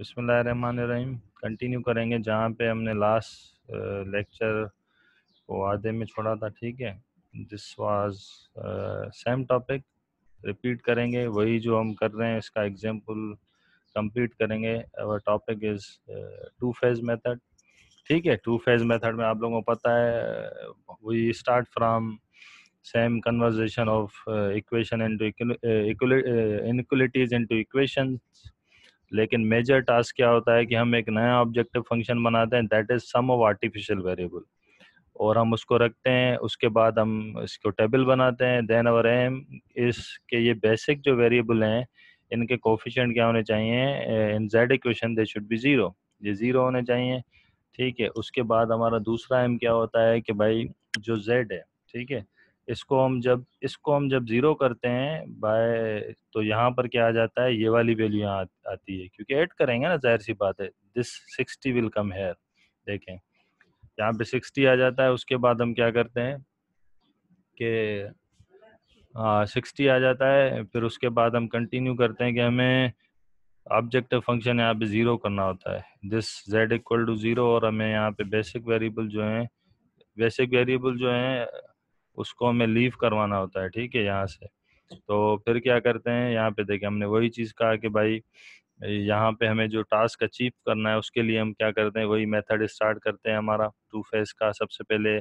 बसमीम कंटिन्यू करेंगे जहाँ पे हमने लास्ट लेक्चर को आधे में छोड़ा था ठीक है this was same topic repeat करेंगे वही जो हम कर रहे हैं इसका एग्जांपल कंप्लीट करेंगे our topic is two phase method ठीक है टू फेज मेथड में आप लोगों को पता है we start from same conversation of equation equation into inequalities into लेकिन मेजर टास्क क्या होता है कि हम एक नया ऑब्जेक्टिव फंक्शन बनाते हैं that is sum of artificial variable और हम उसको रखते हैं उसके बाद हम इसको टेबल बनाते हैं देन अवर एम इसके ये बेसिक जो वेरिएबल हैं इनके कोफिशेंट क्या होने चाहिए in Z equation they should be zero ये ज़ीरो होने चाहिए ठीक है उसके बाद हमारा दूसरा एम क्या होता है कि भाई जो जेड है ठीक है इसको हम जब इसको हम जब ज़ीरो करते हैं बाय तो यहाँ पर क्या आ जाता है ये वाली वैल्यू यहाँ आती है क्योंकि ऐड करेंगे ना जाहिर सी बात है this sixty will come here देखें यहाँ पे सिक्सटी आ जाता है उसके बाद हम क्या करते हैं कि हाँ सिक्सटी आ जाता है फिर उसके बाद हम कंटिन्यू करते हैं कि हमें ऑब्जेक्टिव फंक्शन यहाँ पे ज़ीरो करना होता है this Z equal to zero और हमें यहाँ पे बेसिक वेरिएबल जो हैं बेसिक वेरिएबल जो हैं उसको हमें लीव करवाना होता है ठीक है यहाँ से तो फिर क्या करते हैं यहाँ पे देखिए हमने वही चीज़ कहा कि भाई यहाँ पे हमें जो टास्क अचीव करना है उसके लिए हम क्या करते हैं वही मेथड स्टार्ट करते हैं हमारा टू फेस का सबसे पहले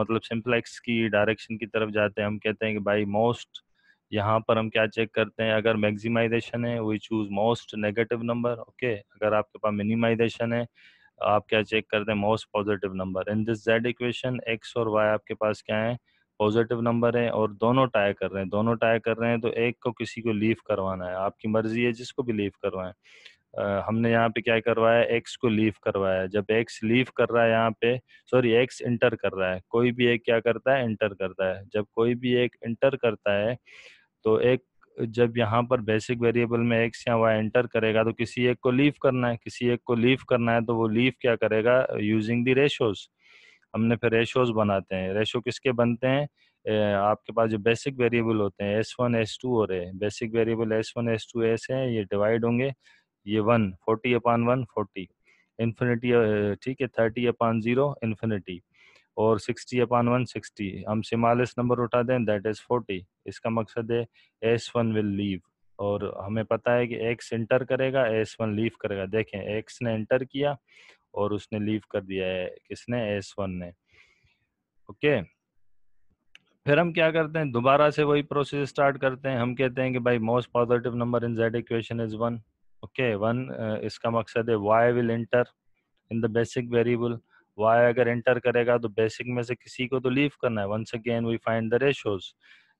मतलब सिंप्लेक्स की डायरेक्शन की तरफ जाते हैं हम कहते हैं कि भाई मोस्ट यहाँ पर हम क्या चेक करते हैं अगर मैक्सिमाइजेशन है वही choose most negative number okay अगर आपके पास मिनिमाइजेशन है आप क्या चेक करते हैं most positive number in this Z equation X और वाई आपके पास क्या है पॉजिटिव नंबर है और दोनों टाई कर रहे हैं दोनों टाई कर रहे हैं तो एक को किसी को लीव करवाना है आपकी मर्जी है जिसको भी लीव करवाएं हमने यहाँ पे क्या करवाया एक्स को लीव करवाया जब एक्स लीव कर रहा है यहाँ पे सॉरी एक्स इंटर कर रहा है कोई भी एक क्या करता है इंटर करता है जब कोई भी एक इंटर करता है तो एक जब यहाँ पर बेसिक वेरिएबल में एक्स या वाई एंटर करेगा तो किसी एक को लीव करना है किसी एक को लीव करना है तो वो लीव क्या करेगा यूजिंग दी रेशोज हमने फिर रेशोज बनाते हैं रेशो किसके बनते हैं आपके पास जो बेसिक वेरिएबल होते हैं एस वन एस टू और A basic variable S one S two S है ये डिवाइड होंगे ये one forty upon one forty infinity ठीक है थर्टी अपान ज़ीरो इन्फिनिटी और सिक्सटी अपान वन सिक्सटी हम सिमालिस नंबर उठा दें दैट इज़ फोर्टी इसका मकसद है एस वन विल लीव और हमें पता है कि एक्स इंटर करेगा एस वन लीव करेगा देखें एक्स ने इंटर किया और उसने लीव कर दिया है किसने एस वन ने ओके फिर हम क्या करते हैं दोबारा से वही प्रोसेस स्टार्ट करते हैं हम कहते हैं कि भाई most positive number in Z equation is one okay one uh, इसका मकसद है Y will enter in the basic variable Y अगर इंटर करेगा तो बेसिक में से किसी को तो लीव करना है once again we find the ratios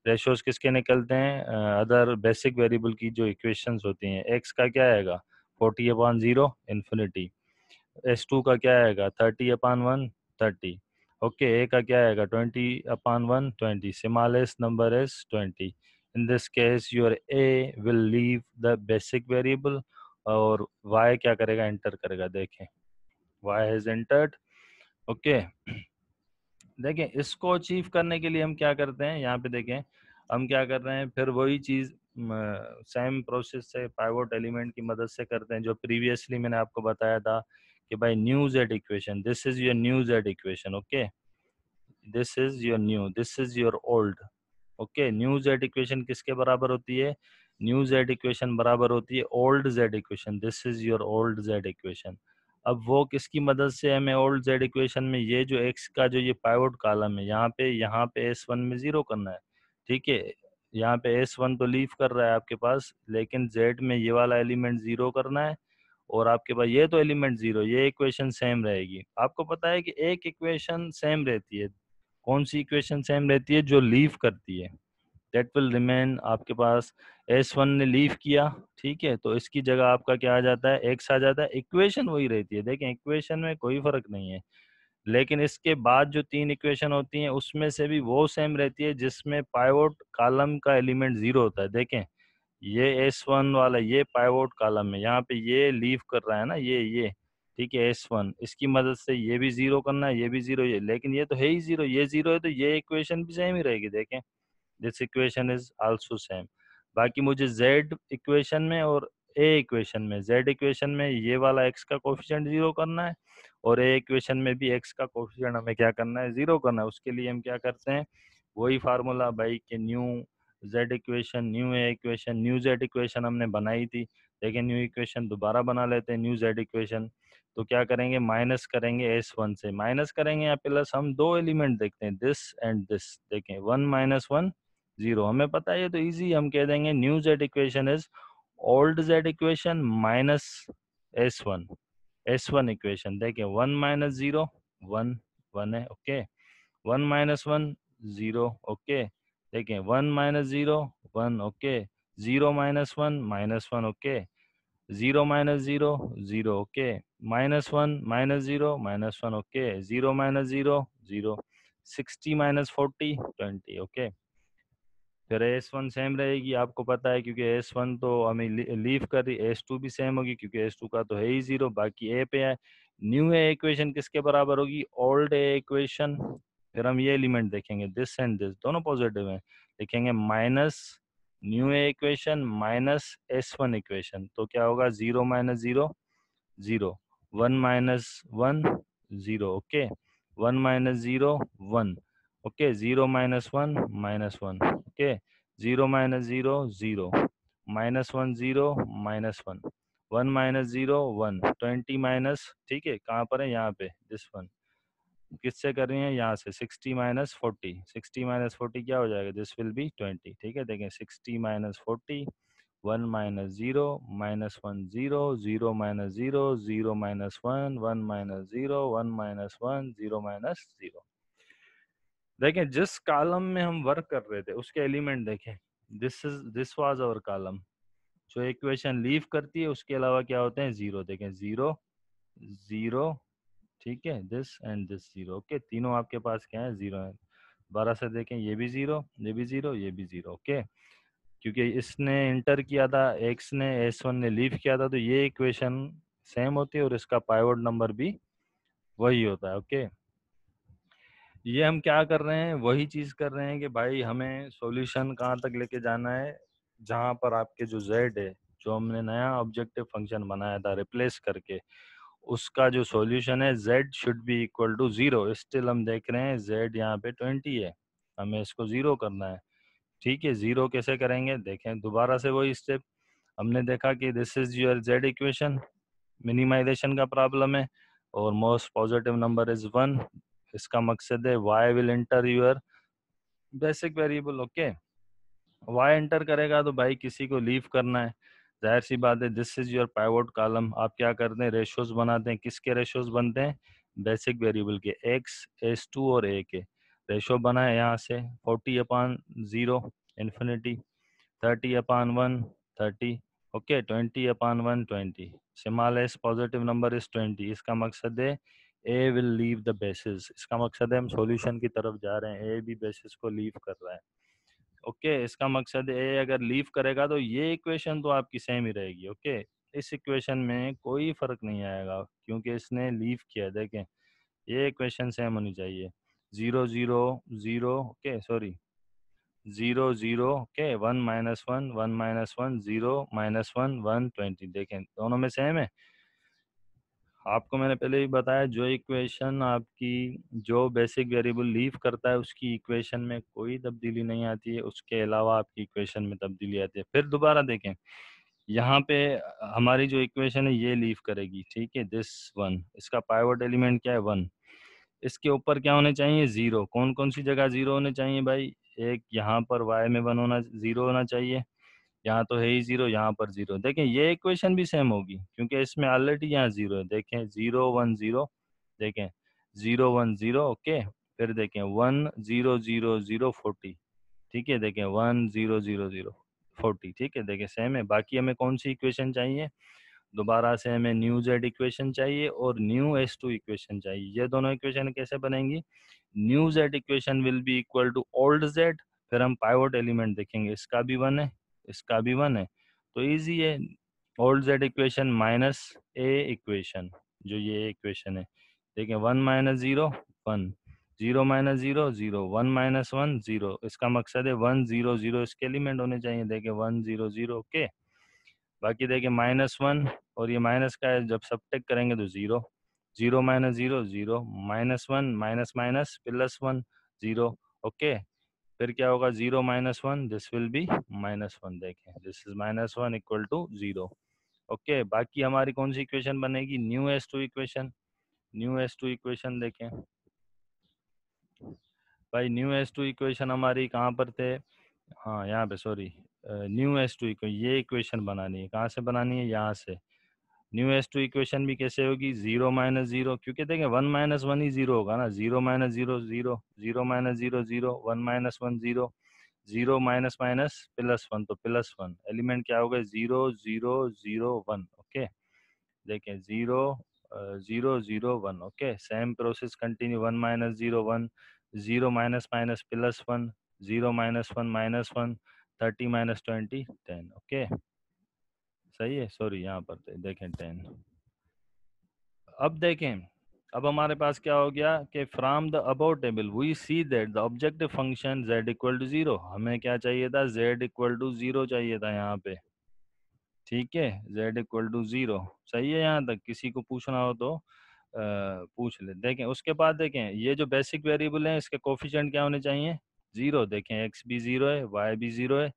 ratios किसके निकलते हैं अदर बेसिक वेरिएबल की जो इक्वेशंस होती हैं एक्स का क्या आएगा forty upon zero infinity S two का क्या आएगा thirty upon one thirty okay A का क्या आएगा twenty upon one twenty smallest number is twenty in this case your A will leave the basic variable और वाई क्या करेगा enter करेगा देखें वाई हैज एंटर्ड ओके देखें इसको अचीव करने के लिए हम क्या करते हैं यहाँ पे देखें हम क्या कर रहे हैं फिर वही चीज़ सेम प्रोसेस से पाइवोट एलिमेंट की मदद से करते हैं जो प्रीवियसली मैंने आपको बताया था कि भाई new Z equation this is your new Z equation okay this is your new this is your old okay new Z equation किसके बराबर होती है न्यू जेड इक्वेशन बराबर होती है old Z equation this is your old Z equation अब वो किसकी मदद से हमें ओल्ड जेड इक्वेशन में ये जो एक्स का जो ये पाइवट कॉलम है यहाँ पे यहाँ पे एस वन में जीरो करना है ठीक है यहाँ पे एस वन तो लीव कर रहा है आपके पास लेकिन जेड में ये वाला एलिमेंट जीरो करना है और आपके पास ये तो एलिमेंट जीरो ये इक्वेशन सेम रहेगी आपको पता है कि एक इक्वेशन सेम रहती है कौन सी इक्वेशन सेम रहती है जो लीव करती है डेट विल रिमेन आपके पास एस वन ने लीव किया ठीक है तो इसकी जगह आपका क्या आ जाता है एक्स आ जाता है इक्वेशन वही रहती है देखें इक्वेशन में कोई फर्क नहीं है लेकिन इसके बाद जो तीन इक्वेशन होती हैं उसमें से भी वो सेम रहती है जिसमें पाइवोट कॉलम का एलिमेंट जीरो होता है देखें ये एस वन वाला ये पाइवोट कॉलम है यहाँ पे ये लीव कर रहा है ना ये ये ठीक है एस वन इसकी मदद से ये भी जीरो करना है ये भी जीरो ये लेकिन ये तो है ही जीरो ये जीरो है तो ये इक्वेशन भी सेम ही रहेगी देखें this equation is also same बाकी मुझे जेड इक्वेशन में और ए इक्वेशन में जेड इक्वेशन में ये वाला एक्स का कोफिशेंट जीरो करना है और ए इक्वेशन में भी एक्स का कोफिशेंट हमें क्या करना है जीरो करना है उसके लिए हम क्या करते हैं वही फार्मूला भाई के new Z equation new A equation new Z equation हमने बनाई थी लेकिन न्यू इक्वेशन दोबारा बना लेते हैं न्यू जेड इक्वेशन तो क्या करेंगे माइनस करेंगे एस वन से माइनस करेंगे या प्लस हम दो एलिमेंट देखते हैं दिस एंड दिस देखें वन माइनस वन जीरो हमें पता है ये तो इजी हम कह देंगे new Z equation is old Z equation minus S one S one equation देखें one minus zero one one है okay one minus one zero okay देखें one minus zero one okay zero minus one minus one okay zero minus zero zero okay minus one minus zero minus one okay zero minus zero zero sixty minus forty twenty okay फिर S one same रहेगी आपको पता है क्योंकि S one तो हमें leave कर रही एस टू भी सेम होगी क्योंकि एस टू का तो है ही जीरो बाकी ए पे है न्यू ए इक्वेशन किसके बराबर होगी ओल्ड ए इक्वेशन फिर हम ये एलिमेंट देखेंगे दिस एंड दिस दोनों पॉजिटिव हैं लिखेंगे minus new A equation minus S one equation तो क्या होगा zero minus zero zero one minus one zero okay one minus zero one okay zero minus one minus one okay zero minus zero zero minus one zero minus one one minus zero one twenty minus ठीक है कहाँ पर है यहाँ पे this one किससे कर रही है यहाँ से 60 minus forty sixty minus forty क्या हो जाएगा दिस विल बी 20 ठीक है देखें 60 minus forty one minus zero minus one zero zero minus zero zero minus one one minus zero one minus one zero minus zero देखें जिस column में हम वर्क कर रहे थे उसके एलिमेंट देखें this is this was our column जो इक्वेशन लीव करती है उसके अलावा क्या होते हैं ज़ीरो देखें ज़ीरो ज़ीरो ठीक है this and this zero okay तीनों आपके पास क्या है जीरो है बारह से देखें ये भी जीरो ये भी जीरो ये भी जीरो ओके क्योंकि इसने इंटर किया था एक्स ने एस वन ने लीव किया था तो ये इक्वेशन सेम होती है और इसका पाइवट नंबर भी वही होता है ओके ये हम क्या कर रहे हैं वही चीज कर रहे हैं कि भाई हमें सॉल्यूशन कहाँ तक लेके जाना है जहां पर आपके जो जेड है जो हमने नया ऑब्जेक्टिव फंक्शन बनाया था रिप्लेस करके उसका जो सॉल्यूशन है Z should be equal to zero still हम देख रहे हैं जेड यहाँ पे ट्वेंटी है हमें इसको जीरो करना है ठीक है जीरो कैसे करेंगे देखें दोबारा से वही स्टेप हमने देखा कि this is your Z equation minimization का प्रॉब्लम है और most positive number is one इसका मकसद है Y will enter your basic variable okay Y enter करेगा तो भाई किसी को लीव करना है जाहिर सी बात है this is your pivot column आप क्या करते हैं रेशोज बनाते हैं किसके रेशोज बनते हैं बेसिक वेरिएबल के एक्स एस टू और ए के रेशो बना है यहाँ से forty upon zero infinity thirty upon one thirty okay twenty upon one twenty S positive number is twenty इसका मकसद है A will leave the basis इसका मकसद है हम सॉल्यूशन की तरफ जा रहे हैं ए भी बेसिस को लीव कर रहा है ओके इसका मकसद ए अगर लीव करेगा तो ये इक्वेशन तो आपकी सेम ही रहेगी ओके इस इक्वेशन में कोई फर्क नहीं आएगा क्योंकि इसने लीव किया देखें ये इक्वेशन सेम होनी चाहिए zero zero zero okay sorry zero zero okay one minus one one minus one zero minus one one twenty देखें दोनों में सेम है आपको मैंने पहले भी बताया जो इक्वेशन आपकी जो बेसिक वेरिएबल लीव करता है उसकी इक्वेशन में कोई तब्दीली नहीं आती है उसके अलावा आपकी इक्वेशन में तब्दीली आती है फिर दोबारा देखें यहाँ पे हमारी जो इक्वेशन है ये लीव करेगी ठीक है दिस वन इसका पाइवट एलिमेंट क्या है वन इसके ऊपर क्या होने चाहिए ज़ीरो कौन कौन सी जगह ज़ीरो होने चाहिए भाई एक यहाँ पर वाई में वन होना ज़ीरो होना चाहिए यहाँ तो है ही जीरो यहाँ पर जीरो देखें ये इक्वेशन भी सेम होगी क्योंकि इसमें ऑलरेडी यहाँ जीरो है देखें जीरो वन जीरो देखें जीरो वन जीरो ओके फिर देखें one zero zero zero forty ठीक है देखें one zero zero zero forty ठीक है देखें सेम है बाकी हमें कौन सी इक्वेशन चाहिए दोबारा से हमें न्यू जेड इक्वेशन चाहिए और न्यू एस टू इक्वेशन चाहिए ये दोनों इक्वेशन कैसे बनेंगी new Z equation will be equal to old Z फिर हम पाइवट एलिमेंट देखेंगे इसका भी वन है इसका भी वन है तो इजी है old Z equation minus A equation जो ये इक्वेशन है देखें one minus zero one zero minus zero zero one minus one zero इसका मकसद है वन ज़ीरो ज़ीरो इसके एलिमेंट होने चाहिए देखें वन ज़ीरो ज़ीरो ओके बाकी देखें माइनस वन और ये माइनस का है जब सब टेक करेंगे तो zero zero minus zero zero minus one minus minus plus one zero okay फिर क्या होगा zero minus one this will be minus one देखें this is minus one equal to zero okay बाकी हमारी कौन सी इक्वेशन बनेगी new S two equation new S two equation देखें भाई न्यू एस टू इक्वेशन हमारी कहाँ पर थे हाँ यहाँ पे सॉरी न्यू एस टू ये इक्वेशन बनानी है कहाँ से बनानी है यहाँ से न्यू एस टू इक्वेशन भी कैसे होगी जीरो माइनस जीरो क्योंकि देखें वन माइनस वन ही जीरो होगा ना zero minus zero zero zero minus zero zero one minus one zero zero minus minus plus one तो प्लस वन एलिमेंट क्या होगा zero zero zero one okay देखें zero zero zero one okay same process continue one minus zero one zero minus minus plus one zero minus one minus one thirty minus twenty ten okay सही है sorry यहाँ पर देखें ten अब देखें अब हमारे पास क्या हो गया कि from the above table we see that the objective function z equal to zero हमें क्या चाहिए था z इक्वल टू जीरो चाहिए था यहाँ पे ठीक है z इक्वल टू जीरो सही है यहाँ तक किसी को पूछना हो तो आ, पूछ ले देखें उसके बाद देखें ये जो बेसिक वेरिएबल है इसके कोफिशेंट क्या होने चाहिए जीरो देखें एक्स भी जीरो है वाई भी जीरो है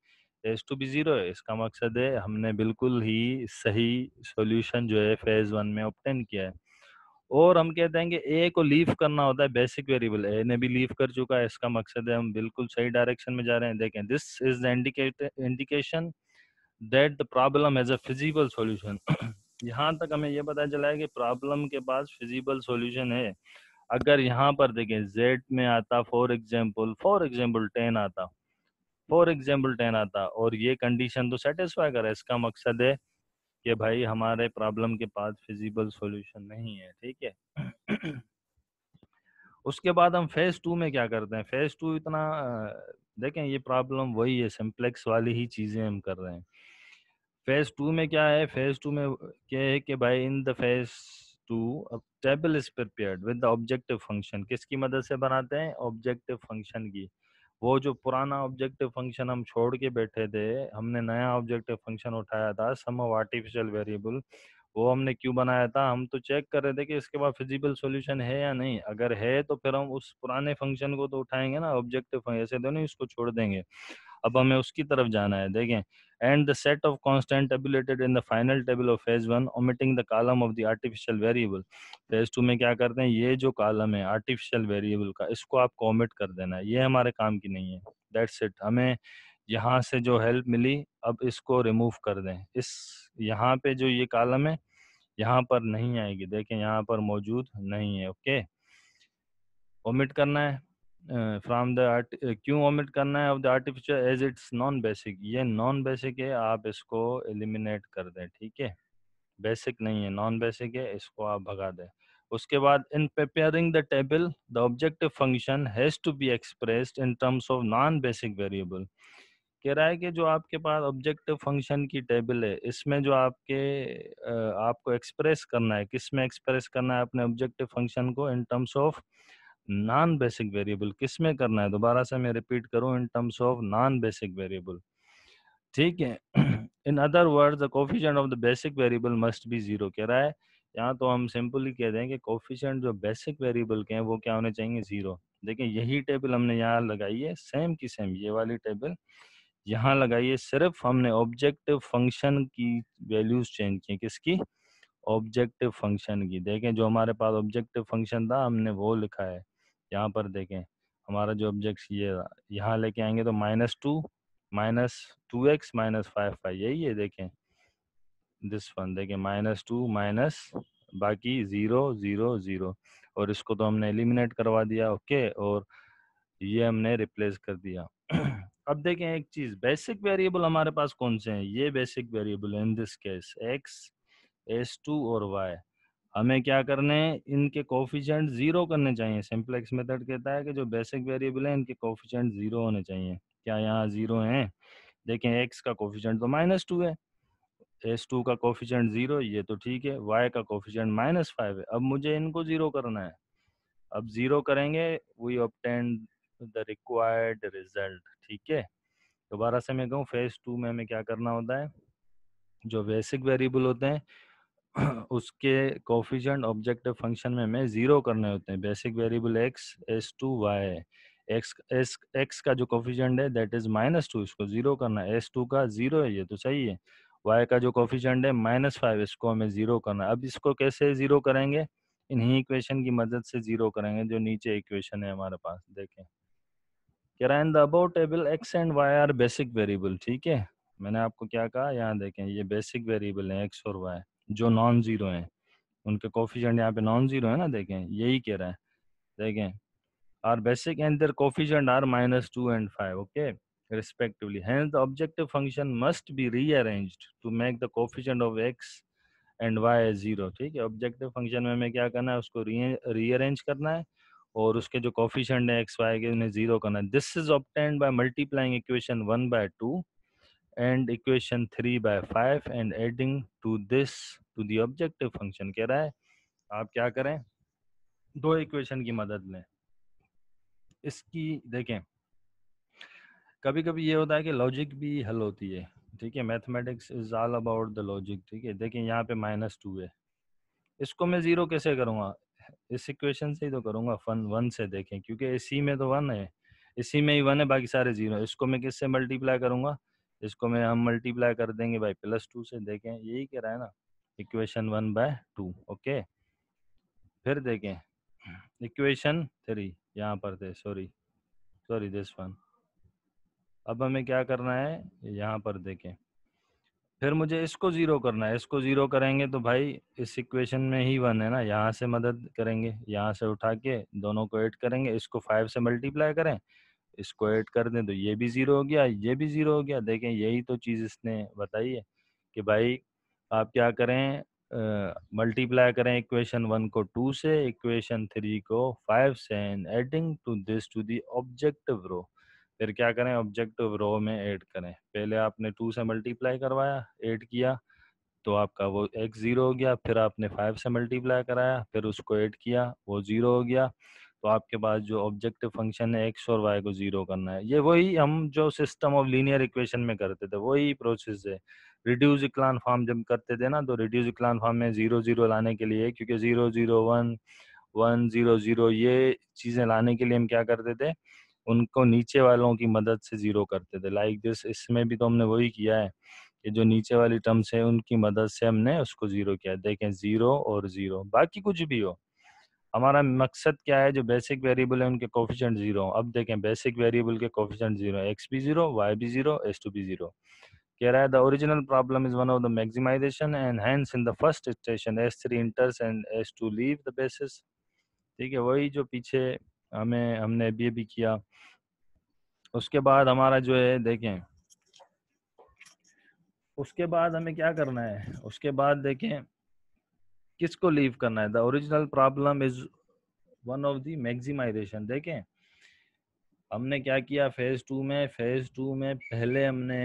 एस टू बी जीरो है इसका मकसद है हमने बिल्कुल ही सही सॉल्यूशन जो है फेज वन में ऑप्टेन किया है और हम कहते हैं कि ए को लीव करना होता है बेसिक वेरिएबल ए ने भी लीव कर चुका है इसका मकसद है हम बिल्कुल सही डायरेक्शन में जा रहे हैं देखें this is the indication that the problem has a feasible solution यहाँ तक हमें यह पता चला है कि प्रॉब्लम के पास फिजिबल सॉल्यूशन है अगर यहाँ पर देखें जेड में आता for example for example ten आता फॉर एग्जाम्पल टेन आता और ये कंडीशन तो सेटिस्फाई करे इसका मकसद है कि भाई हमारे प्रॉब्लम के पास फिजिबल सॉल्यूशन नहीं है ठीक है उसके बाद हम फेज टू में क्या करते हैं फेज टू इतना देखें ये प्रॉब्लम वही है सिंप्लेक्स वाली ही चीज़ें हम कर रहे हैं फेज टू में क्या है फेज टू में क्या है कि भाई in the phase two table is prepared with the objective function किसकी मदद से बनाते हैं ऑब्जेक्टिव फंक्शन की वो जो पुराना ऑब्जेक्टिव फंक्शन हम छोड़ के बैठे थे हमने नया ऑब्जेक्टिव फंक्शन उठाया था सम ऑफ आर्टिफिशियल वेरिएबल वो हमने क्यों बनाया था हम तो चेक कर रहे थे कि इसके बाद फिजिबल सॉल्यूशन है या नहीं अगर है तो फिर हम उस पुराने फंक्शन को तो उठाएंगे ना ऑब्जेक्टिव ऐसे तो नहीं इसको छोड़ देंगे अब हमें उसकी तरफ जाना है देखें and the set of constant tabulated in the final table of phase one omitting the column of the artificial variable phase two में क्या करते हैं ये जो कॉलम है आर्टिफिशियल वेरिएबल का इसको आपको ओमिट कर देना है ये हमारे काम की नहीं है दैट्स इट हमें यहाँ से जो हेल्प मिली अब इसको रिमूव कर दें इस यहाँ पे जो ये कॉलम है यहाँ पर नहीं आएगी देखें यहाँ पर मौजूद नहीं है ओके ओमिट करना है फ्राम द आर्ट क्यों ओमिट करना है of the artificial as it's non basic ये नॉन बेसिक है आप इसको एलिमिनेट कर दें ठीक है बेसिक नहीं है नॉन बेसिक है इसको आप भगा दें उसके बाद in preparing the table the objective function has to be expressed in terms of non basic variable कह रहा है कि जो आपके पास ऑब्जेक्टिव फंक्शन की टेबल है इसमें जो आपके आपको एक्सप्रेस करना है किस में एक्सप्रेस करना है अपने ऑब्जेक्टिव फंक्शन को in terms of non basic variable किस में करना है दोबारा से मैं रिपीट करूं in terms of non basic variable ठीक है in other word the coefficient of the basic variable must be zero कह रहा है यहाँ तो हम सिंपली कह दें कि कोफिशेंट जो बेसिक वेरिएबल के हैं वो क्या होने चाहिए जीरो देखें यही टेबल हमने यहाँ लगाई है सेम की सेम ये वाली टेबल यहाँ लगाइए सिर्फ हमने ऑब्जेक्टिव फंक्शन की वैल्यूज चेंज की किसकी ऑब्जेक्टिव फंक्शन की देखें जो हमारे पास ऑब्जेक्टिव फंक्शन था हमने वो लिखा है यहाँ पर देखें हमारा जो ऑब्जेक्ट ये यहाँ लेके आएंगे तो minus two minus two X minus five five यही है देखें दिस वन देखें माइनस टू माइनस बाकी ज़ीरो ज़ीरो ज़ीरो और इसको तो हमने एलिमिनेट करवा दिया ओके और ये हमने रिप्लेस कर दिया अब देखें एक चीज़ बेसिक वेरिएबल हमारे पास कौन से हैं ये basic variable in this case X S two और वाई हमें क्या करने हैं इनके कोफिशेंट जीरो करने चाहिए सिंप्लेक्स मेथड कहता है कि जो बेसिक वेरिएबल है इनके कोफिशेंट जीरो होने चाहिए क्या यहाँ जीरो हैं देखें एक्स का कोफिशेंट तो माइनस टू है एस टू का कोफिशेंट जीरो ये तो ठीक है वाई का कोफिशेंट माइनस फाइव है अब मुझे इनको जीरो करना है अब जीरो करेंगे we obtain the required result ठीक है दोबारा से मैं कहूँ फेज टू में हमें क्या करना होता है जो बेसिक वेरिएबल होते हैं उसके कोफिशेंट ऑब्जेक्टिव फंक्शन में हमें जीरो करने होते हैं basic variable X S two Y X S X का जो कोफिशेंट है दैट इज माइनस टू इसको जीरो करना है एस टू का जीरो है ये तो सही है वाई का जो कोफिशेंट है माइनस फाइव इसको हमें जीरो करना है अब इसको कैसे जीरो करेंगे इन्हीं इक्वेशन की मदद से जीरो करेंगे जो नीचे इक्वेशन है हमारे पास देखें कह रहा है in the above table X and Y are basic variable ठीक है मैंने आपको क्या कहा यहाँ देखें ये बेसिक वेरिएबल है एक्स और वाई जो नॉन जीरो हैं उनके कोफिशेंट यहाँ पे नॉन जीरो है ना देखें यही कह रहा है देखें are basic and their coefficient are minus two and five okay respectively हैं the objective function must be rearranged to make the coefficient of x and Y zero ठीक है ऑब्जेक्टिव फंक्शन में हमें क्या करना है उसको रीअरेंज करना है और उसके जो कॉफिशेंट है एक्स वाई के उन्हें जीरो करना है this is obtained by multiplying equation one by two and equation three by five and adding to this to the objective function कह रहा है आप क्या करें दो इक्वेशन की मदद लें इसकी देखें कभी कभी ये होता है कि लॉजिक भी हल होती है ठीक है mathematics is all about the logic ठीक है देखें यहाँ पे माइनस टू है इसको मैं ज़ीरो कैसे करूँगा इस इक्वेशन से ही तो करूँगा फन वन से देखें क्योंकि इसी में तो वन है इसी में ही वन है बाकी सारे ज़ीरो इसको मैं किससे मल्टीप्लाई करूँगा इसको में हम मल्टीप्लाई कर देंगे भाई प्लस टू से देखें यही कह रहा है ना equation one by two okay फिर देखें इक्वेशन थ्री यहाँ पर थे सॉरी सॉरी दिस वन अब हमें क्या करना है यहाँ पर देखें फिर मुझे इसको ज़ीरो करना है इसको ज़ीरो करेंगे तो भाई इस इक्वेशन में ही वन है ना यहाँ से मदद करेंगे यहाँ से उठा के दोनों को ऐड करेंगे इसको फाइव से मल्टीप्लाई करें इसको ऐड कर दें तो ये भी ज़ीरो हो गया ये भी ज़ीरो हो गया देखें यही तो चीज़ इसने बताई है कि भाई आप क्या करें मल्टीप्लाई uh, करें इक्वेशन वन को टू से इक्वेशन थ्री को फाइव से and adding to this to the objective row फिर क्या करें ऑब्जेक्टिव रो में ऐड करें पहले आपने टू से मल्टीप्लाई करवाया ऐड किया तो आपका वो एक्स ज़ीरो हो गया फिर आपने फाइव से मल्टीप्लाई कराया फिर उसको ऐड किया वो ज़ीरो हो गया तो आपके पास जो ऑब्जेक्टिव फंक्शन है एक्स और वाई को जीरो करना है ये वही हम जो सिस्टम ऑफ लीनियर इक्वेशन में करते थे वही प्रोसेस है रिड्यूस इक्लान फॉर्म जब करते थे ना तो रिड्यूस इक्लान फॉर्म में जीरो जीरो लाने के लिए क्योंकि zero zero one one zero zero ये चीज़ें लाने के लिए हम क्या करते थे उनको नीचे वालों की मदद से जीरो करते थे लाइक like दिस इसमें भी तो हमने वही किया है कि जो नीचे वाली टर्म्स है उनकी मदद से हमने उसको जीरो किया देखें जीरो और जीरो बाकी कुछ भी हो हमारा मकसद क्या है जो बेसिक वेरिएबल है उनके कोफिशेंट जीरो अब देखें बेसिक वेरिएबल के कोफिशेंट जीरो एक्स भी जीरो वाई भी जीरो एस टू भी जीरो कह रहा है the original problem is one of the maximization and hence in the first station S three enters and S two leave the basis ठीक है वही जो पीछे हमें हमने अभी अभी किया उसके बाद हमारा जो है देखें उसके बाद हमें क्या करना है उसके बाद देखें किसको लीव करना है the original problem is one of the maximization देखें हमने क्या किया फेज टू में फेज टू में पहले हमने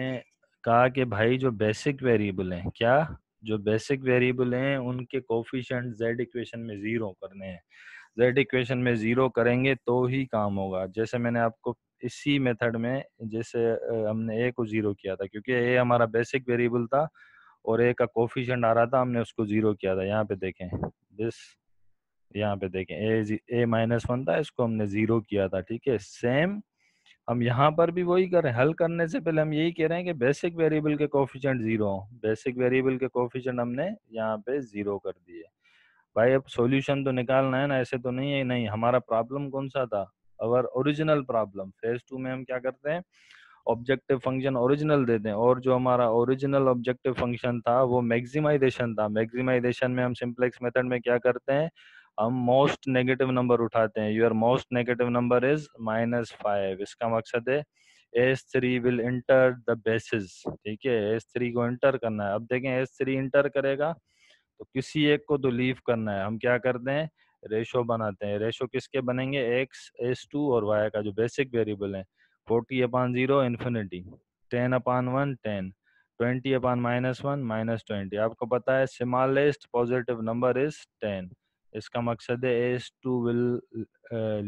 कहा कि भाई जो बेसिक वेरिएबल हैं क्या जो बेसिक वेरिएबल हैं उनके कोफिशेंट जेड इक्वेशन में ज़ीरो करने हैं जेड इक्वेशन में ज़ीरो करेंगे तो ही काम होगा जैसे मैंने आपको इसी मेथड में जैसे हमने ए को ज़ीरो किया था क्योंकि ए हमारा बेसिक वेरिएबल था और ए का कोफिशेंट आ रहा था हमने उसको ज़ीरो किया था यहाँ पे देखें दिस यहाँ पे देखें ए ए माइनस वन था इसको हमने ज़ीरो किया था ठीक है सेम हम यहाँ पर भी वही कर करें हल करने से पहले हम यही कह रहे हैं कि बेसिक वेरिएबल के कोफिशेंट ज़ीरो हों बेसिक वेरिएबल के कोफिशेंट हमने यहाँ पे ज़ीरो कर दिए भाई अब सोल्यूशन तो निकालना है ना ऐसे तो नहीं है नहीं हमारा प्रॉब्लम कौन सा था our original problem phase two में हम क्या करते हैं ऑब्जेक्टिव फंक्शन ओरिजिनल दे दें और जो हमारा ओरिजिनल ऑब्जेक्टिव फंक्शन था वो मैक्सिमाइजेशन था मैक्सिमाइजेशन में हम सिंप्लेक्स मेथड में क्या करते हैं हम मोस्ट नेगेटिव नंबर उठाते हैं your most negative number is minus five इसका मकसद है S three will enter the basis ठीक है एस थ्री को इंटर करना है अब देखें एस थ्री इंटर करेगा तो किसी एक को तो लीव करना है हम क्या करते हैं रेशो बनाते हैं रेशो किसके बनेंगे एक्स एस टू और वाई का जो बेसिक वेरिएबल है forty upon zero infinity ten upon one ten twenty upon minus one minus twenty आपको पता है smallest positive number is ten इसका मकसद है S two will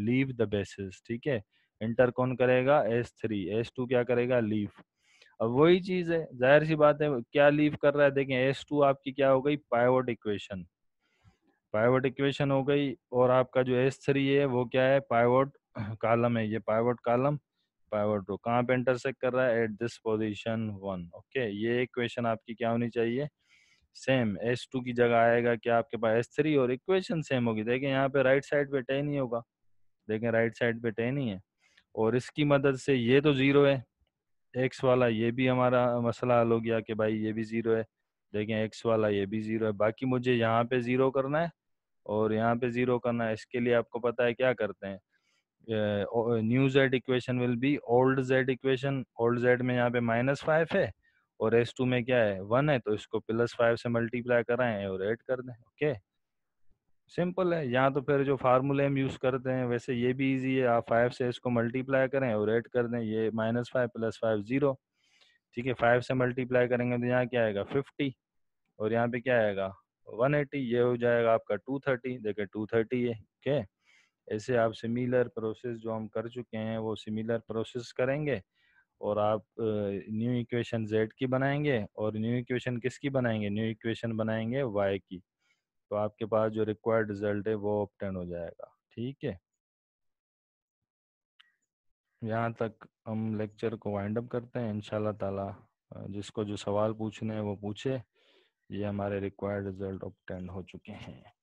leave the basis ठीक है इंटर कौन करेगा एस थ्री एस टू क्या करेगा लीव अब वही चीज है जाहिर सी बात है क्या लीव कर रहा है देखें एस टू आपकी क्या हो गई पाइवट इक्वेशन पाइवट इक्वेशन हो गई और आपका जो एस थ्री है वो क्या है पाइवट कॉलम है ये पाइवट कॉलम पावर टू कहाँ पे इंटरसेक्ट कर रहा है at this position one okay ये इक्वेशन आपकी क्या होनी चाहिए सेम एस टू की जगह आएगा क्या आपके पास एस थ्री और इक्वेशन सेम होगी देखें यहाँ पे राइट साइड पे टेन ही होगा देखें राइट साइड पे टेन ही है और इसकी मदद से ये तो जीरो है एक्स वाला ये भी हमारा मसला हल हो गया कि भाई ये भी जीरो है देखें एक्स वाला ये भी जीरो है बाकी मुझे यहाँ पे जीरो करना है और यहाँ पे जीरो करना है इसके लिए आपको पता है क्या करते हैं new Z equation will be old Z equation old Z में यहाँ पे माइनस फाइव है और एस टू में क्या है वन है तो इसको प्लस फाइव से मल्टीप्लाई कराएं और ऐड कर दें ओके सिंपल है यहाँ तो फिर जो फार्मूले हम यूज करते हैं वैसे ये भी इजी है आप फाइव से इसको मल्टीप्लाई करें और ऐड कर दें ये minus five plus five zero ठीक है फाइव से मल्टीप्लाई करेंगे तो यहाँ क्या आएगा फिफ्टी और यहाँ पे क्या आएगा वन एटी ये हो जाएगा आपका टू थर्टी देखे टू थर्टी है ओके ऐसे आप सिमिलर प्रोसेस जो हम कर चुके हैं वो सिमिलर प्रोसेस करेंगे और आप न्यू इक्वेशन जेड की बनाएंगे और न्यू इक्वेशन किसकी बनाएंगे न्यू इक्वेशन बनाएंगे वाई की तो आपके पास जो रिक्वायर्ड रिजल्ट है वो ऑप्टेन हो जाएगा ठीक है यहाँ तक हम लेक्चर को वाइंड अप करते हैं इनशाला ताला जिसको जो सवाल पूछने हैं वो पूछे ये हमारे रिक्वायर्ड रिजल्ट ऑप्टेन हो चुके हैं